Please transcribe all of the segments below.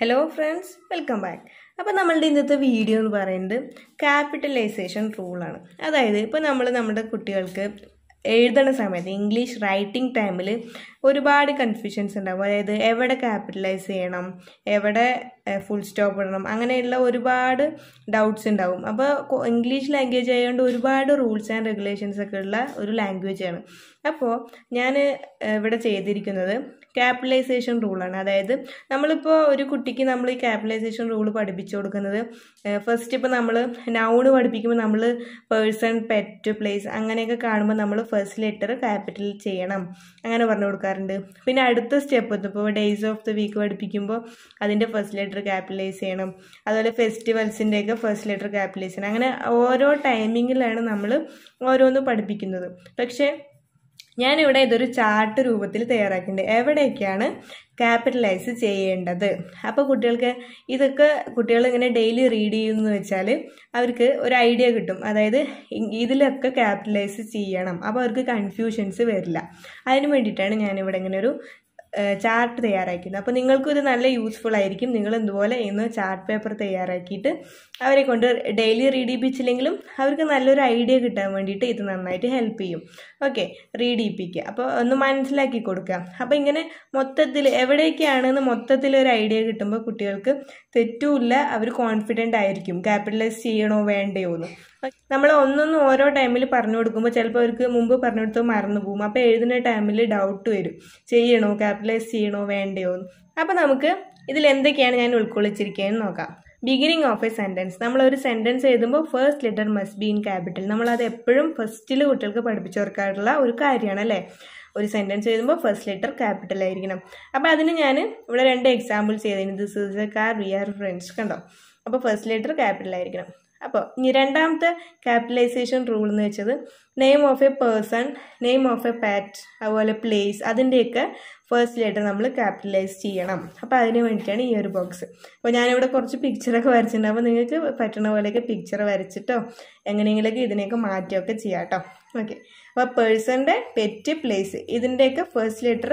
hello friends welcome back അപ്പോൾ നമ്മളുടെ ഇന്നത്തെ വീഡിയോ എന്ന് പറയുന്നത് ക്യാപിറ്റലൈസേഷൻ റൂളാണ് അതായത് ഇപ്പോൾ നമ്മൾ നമ്മുടെ കുട്ടികൾക്ക് എഴുതണ സമയത്ത് ഇംഗ്ലീഷ് റൈറ്റിംഗ് ടൈമിൽ ഒരുപാട് കൺഫ്യൂഷൻസ് ഉണ്ടാവും അതായത് എവിടെ ക്യാപിറ്റലൈസ് ചെയ്യണം എവിടെ ഫുൾ സ്റ്റോപ്പ് ഇടണം അങ്ങനെയുള്ള ഒരുപാട് ഡൗട്ട്സ് ഉണ്ടാവും അപ്പോൾ ഇംഗ്ലീഷ് ലാംഗ്വേജ് ആയതുകൊണ്ട് ഒരുപാട് റൂൾസ് ആൻഡ് റെഗുലേഷൻസ് ഒക്കെ ഉള്ള ഒരു ലാംഗ്വേജാണ് അപ്പോൾ ഞാൻ ഇവിടെ ചെയ്തിരിക്കുന്നത് ക്യാപിറ്റലൈസേഷൻ റൂളാണ് അതായത് നമ്മളിപ്പോൾ ഒരു കുട്ടിക്ക് നമ്മൾ ഈ ക്യാപിറ്റലൈസേഷൻ റൂൾ പഠിപ്പിച്ചു കൊടുക്കുന്നത് ഫസ്റ്റ് ഇപ്പോൾ നമ്മൾ നൗണ് പഠിപ്പിക്കുമ്പോൾ നമ്മൾ പേഴ്സൺ പെറ്റ് പ്ലേസ് അങ്ങനെയൊക്കെ കാണുമ്പോൾ നമ്മൾ ഫസ്റ്റ് ലെറ്റർ ക്യാപിറ്റൽ ചെയ്യണം അങ്ങനെ പറഞ്ഞു കൊടുക്കാറുണ്ട് പിന്നെ അടുത്ത സ്റ്റെപ്പ് ഇപ്പോൾ ഡേയ്സ് ഓഫ് ദ വീക്ക് പഠിപ്പിക്കുമ്പോൾ അതിൻ്റെ ഫസ്റ്റ് ലെറ്റർ ലെറ്റർ ക്യാപിറ്റലൈസ് ചെയ്യണം അതുപോലെ ഫെസ്റ്റിവൽസിൻ്റെയൊക്കെ ഫസ്റ്റ് ലെറ്റർ ക്യാപിറ്റലൈസ് ചെയ്യണം അങ്ങനെ ഓരോ ടൈമിങ്ങിലാണ് നമ്മൾ ഓരോന്ന് പഠിപ്പിക്കുന്നത് പക്ഷേ ഞാനിവിടെ ഇതൊരു ചാർട്ട് രൂപത്തിൽ തയ്യാറാക്കിയിട്ടുണ്ട് എവിടെയൊക്കെയാണ് ക്യാപിറ്റലൈസ് ചെയ്യേണ്ടത് അപ്പോൾ കുട്ടികൾക്ക് ഇതൊക്കെ കുട്ടികൾ ഇങ്ങനെ ഡെയിലി റീഡ് ചെയ്യുമെന്ന് വെച്ചാൽ അവർക്ക് ഒരു ഐഡിയ കിട്ടും അതായത് ഇതിലൊക്കെ ക്യാപിറ്റലൈസ് ചെയ്യണം അപ്പോൾ അവർക്ക് കൺഫ്യൂഷൻസ് വരില്ല അതിന് വേണ്ടിയിട്ടാണ് ഞാനിവിടെ ഇങ്ങനെ ഒരു ചാർട്ട് തയ്യാറാക്കുന്നത് അപ്പോൾ നിങ്ങൾക്കും ഇത് നല്ല യൂസ്ഫുൾ ആയിരിക്കും നിങ്ങൾ ഇതുപോലെ ഇന്ന് ചാർട്ട് പേപ്പർ തയ്യാറാക്കിയിട്ട് അവരെ കൊണ്ട് ഡെയിലി റീഡിപ്പിച്ചില്ലെങ്കിലും അവർക്ക് നല്ലൊരു ഐഡിയ കിട്ടാൻ വേണ്ടിയിട്ട് ഇത് നന്നായിട്ട് ഹെൽപ്പ് ചെയ്യും ഓക്കെ റീഡിപ്പിക്കുക അപ്പോൾ ഒന്ന് മനസ്സിലാക്കി കൊടുക്കുക അപ്പോൾ ഇങ്ങനെ മൊത്തത്തിൽ എവിടെയൊക്കെയാണെന്ന് മൊത്തത്തിൽ ഒരു ഐഡിയ കിട്ടുമ്പോൾ കുട്ടികൾക്ക് തെറ്റുമില്ല അവർ കോൺഫിഡൻ്റ് ആയിരിക്കും ക്യാപിറ്റലൈസ് ചെയ്യണോ വേണ്ടയോ എന്ന് നമ്മൾ ഒന്നൊന്നും ഓരോ ടൈമിൽ പറഞ്ഞു കൊടുക്കുമ്പോൾ ചിലപ്പോൾ അവർക്ക് മുമ്പ് പറഞ്ഞു കൊടുത്തോ മറന്നു പോകും അപ്പോൾ എഴുതുന്ന ടൈമിൽ ഡൗട്ട് വരും ചെയ്യണോ ക്യാപിറ്റലൈസ് ചെയ്യണോ വേണ്ടയോ അപ്പോൾ നമുക്ക് ഇതിൽ എന്തൊക്കെയാണ് ഞാൻ ഉൾക്കൊള്ളിച്ചിരിക്കുകയെന്ന് നോക്കാം ബിഗിനിങ് ഓഫ് എ സെൻറ്റൻസ് നമ്മളൊരു സെൻറ്റൻസ് എഴുതുമ്പോൾ first letter must be in capital നമ്മളത് എപ്പോഴും ഫസ്റ്റിൽ കുട്ടികൾക്ക് പഠിപ്പിച്ചവർക്കായിട്ടുള്ള ഒരു കാര്യമാണ് അല്ലേ ഒരു സെൻറ്റൻസ് എഴുതുമ്പോൾ ഫസ്റ്റ് ലെറ്റർ ക്യാപിറ്റൽ ആയിരിക്കണം അപ്പോൾ അതിന് ഞാൻ ഇവിടെ രണ്ട് എക്സാമ്പിൾസ് ചെയ്തതിന് this is a car we are friends കണ്ടോ അപ്പോൾ ഫസ്റ്റ് ലെറ്റർ ക്യാപിറ്റൽ ആയിരിക്കണം അപ്പോൾ ഇനി രണ്ടാമത്തെ ക്യാപിറ്റലൈസേഷൻ റൂൾ എന്ന് വെച്ചത് name of a person name of a pet അതുപോലെ പ്ലേസ് അതിൻ്റെയൊക്കെ ഫസ്റ്റ് ലെറ്റർ നമ്മൾ ക്യാപിറ്റലൈസ് ചെയ്യണം അപ്പോൾ അതിന് വേണ്ടിയിട്ടാണ് ഈ ഒരു ബോക്സ് അപ്പോൾ ഞാനിവിടെ കുറച്ച് പിക്ചറൊക്കെ വരച്ചിട്ടുണ്ട് അപ്പോൾ നിങ്ങൾക്ക് പറ്റുന്ന പോലെയൊക്കെ പിക്ചർ വരച്ചിട്ടോ എങ്ങനെയെങ്കിലൊക്കെ ഇതിനെയൊക്കെ മാറ്റുകയൊക്കെ ചെയ്യാം കേട്ടോ ഓക്കെ അപ്പോൾ പേഴ്സൻ്റെ പെറ്റ് പ്ലേസ് ഇതിൻ്റെയൊക്കെ ഫസ്റ്റ് ലെറ്റർ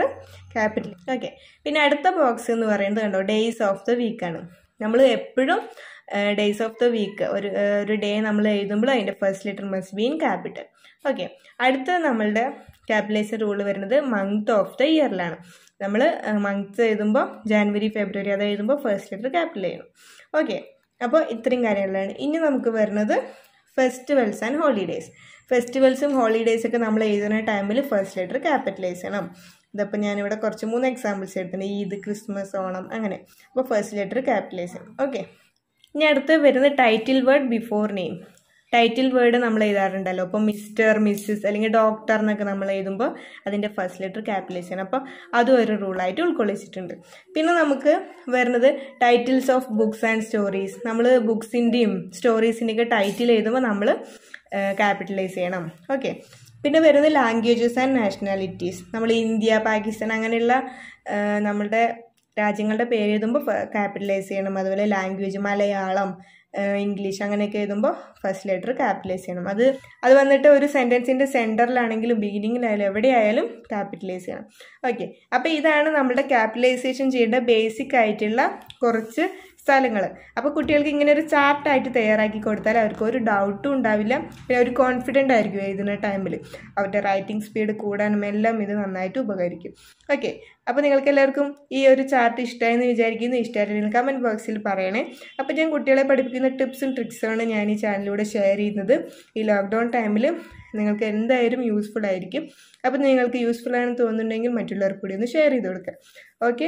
ക്യാപിറ്റൽ ഓക്കെ പിന്നെ അടുത്ത ബോക്സ് എന്ന് പറയുന്നത് കണ്ടോ ഡേയ്സ് ഓഫ് ദ വീക്കാണ് നമ്മൾ എപ്പോഴും ഡേയ്സ് ഓഫ് ദ വീക്ക് ഒരു ഒരു ഡേ നമ്മൾ എഴുതുമ്പോൾ അതിൻ്റെ first letter must be in capital okay അടുത്ത നമ്മളുടെ ക്യാപിറ്റലൈസർ റൂൾ വരുന്നത് മന്ത് ഓഫ് ദ ഇയറിലാണ് നമ്മൾ മന്ത്സ് എഴുതുമ്പോൾ ജാനുവരി ഫെബ്രുവരി അത് എഴുതുമ്പോൾ ഫസ്റ്റ് ലെറ്റർ ക്യാപിറ്റൽ ചെയ്യണം ഓക്കെ അപ്പോൾ ഇത്രയും കാര്യങ്ങളാണ് ഇനി നമുക്ക് വരുന്നത് ഫെസ്റ്റിവൽസ് ആൻഡ് ഹോളിഡേയ്സ് ഫെസ്റ്റിവൽസും ഹോളിഡേയ്സൊക്കെ നമ്മൾ എഴുതുന്ന ടൈമിൽ ഫസ്റ്റ് ലെറ്റർ ക്യാപിറ്റലൈസ് ചെയ്യണം ഇതപ്പോൾ ഞാനിവിടെ കുറച്ച് മൂന്ന് എക്സാമ്പിൾസ് എടുത്തിട്ടുണ്ട് ഈദ് ക്രിസ്മസ് ഓണം അങ്ങനെ അപ്പോൾ ഫസ്റ്റ് ലെറ്റർ ക്യാപിറ്റലൈസ് ചെയ്യണം ഓക്കെ ഇനി അടുത്ത് വരുന്ന title word before name title word നമ്മൾ എഴുതാറുണ്ടല്ലോ അപ്പോൾ മിസ്റ്റർ മിസ്സിസ് അല്ലെങ്കിൽ ഡോക്ടർ എന്നൊക്കെ നമ്മൾ എഴുതുമ്പോൾ അതിൻ്റെ ഫസ്റ്റ് ലെറ്റർ ക്യാപിറ്റലൈസ് ചെയ്യണം അപ്പോൾ അതും ഒരു റൂളായിട്ട് ഉൾക്കൊള്ളിച്ചിട്ടുണ്ട് പിന്നെ നമുക്ക് വരുന്നത് titles of books and stories നമ്മൾ ബുക്സിൻ്റെയും സ്റ്റോറീസിൻ്റെയൊക്കെ ടൈറ്റിൽ എഴുതുമ്പോൾ നമ്മൾ ക്യാപിറ്റലൈസ് ചെയ്യണം ഓക്കെ പിന്നെ വരുന്നത് ലാംഗ്വേജസ് ആൻഡ് നാഷണാലിറ്റീസ് നമ്മൾ ഇന്ത്യ പാകിസ്ഥാൻ അങ്ങനെയുള്ള നമ്മളുടെ രാജ്യങ്ങളുടെ പേര് എഴുതുമ്പോൾ ക്യാപിറ്റലൈസ് ചെയ്യണം അതുപോലെ ലാംഗ്വേജ് മലയാളം ഇംഗ്ലീഷ് അങ്ങനെയൊക്കെ എഴുതുമ്പോൾ ഫസ്റ്റ് ലെറ്റർ ക്യാപിറ്റലൈസ് ചെയ്യണം അത് അത് വന്നിട്ട് ഒരു സെൻറ്റൻസിൻ്റെ സെൻറ്ററിലാണെങ്കിലും ബിഗിനിങ്ങിലായാലും എവിടെയായാലും ക്യാപിറ്റലൈസ് ചെയ്യണം ഓക്കെ അപ്പോൾ ഇതാണ് നമ്മുടെ ക്യാപിറ്റലൈസേഷൻ ചെയ്യേണ്ട ബേസിക് ആയിട്ടുള്ള കുറച്ച് സ്ഥലങ്ങൾ അപ്പോൾ കുട്ടികൾക്ക് ഇങ്ങനെ ഒരു ചാപ്റ്റായിട്ട് തയ്യാറാക്കി കൊടുത്താൽ അവർക്ക് ഒരു ഡൗട്ടും ഉണ്ടാവില്ല പിന്നെ ഒരു കോൺഫിഡൻ്റ് ആയിരിക്കും എഴുതുന്ന ടൈമിൽ അവരുടെ റൈറ്റിംഗ് സ്പീഡ് കൂടാനും എല്ലാം ഇത് നന്നായിട്ട് ഉപകരിക്കും ഓക്കെ അപ്പോൾ നിങ്ങൾക്ക് എല്ലാവർക്കും ഈ ഒരു ചാർട്ട് ഇഷ്ടമായെന്ന് വിചാരിക്കുന്നു ഇഷ്ടമായില്ലെങ്കിൽ കമൻറ്റ് ബോക്സിൽ പറയണേ അപ്പോൾ ഞാൻ കുട്ടികളെ പഠിപ്പിക്കുന്ന ടിപ്സും ട്രിക്സുമാണ് ഞാൻ ഈ ചാനലിലൂടെ ഷെയർ ചെയ്യുന്നത് ഈ ലോക്ക്ഡൗൺ ടൈമിൽ നിങ്ങൾക്ക് എന്തായാലും യൂസ്ഫുൾ ആയിരിക്കും അപ്പോൾ നിങ്ങൾക്ക് യൂസ്ഫുൾ ആണെന്ന് തോന്നുന്നുണ്ടെങ്കിൽ മറ്റുള്ളവർക്ക് കൂടി ഒന്ന് ഷെയർ ചെയ്ത് കൊടുക്കുക ഓക്കെ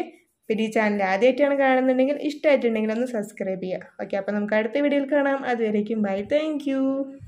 പിന്നെ ഈ ചാനൽ ആദ്യമായിട്ടാണ് കാണുന്നുണ്ടെങ്കിൽ ഇഷ്ടമായിട്ടുണ്ടെങ്കിൽ ഒന്ന് സബ്സ്ക്രൈബ് ചെയ്യുക ഓക്കെ അപ്പോൾ നമുക്ക് അടുത്ത വീഡിയോയിൽ കാണാം അതുവരേക്കും ബൈ താങ്ക്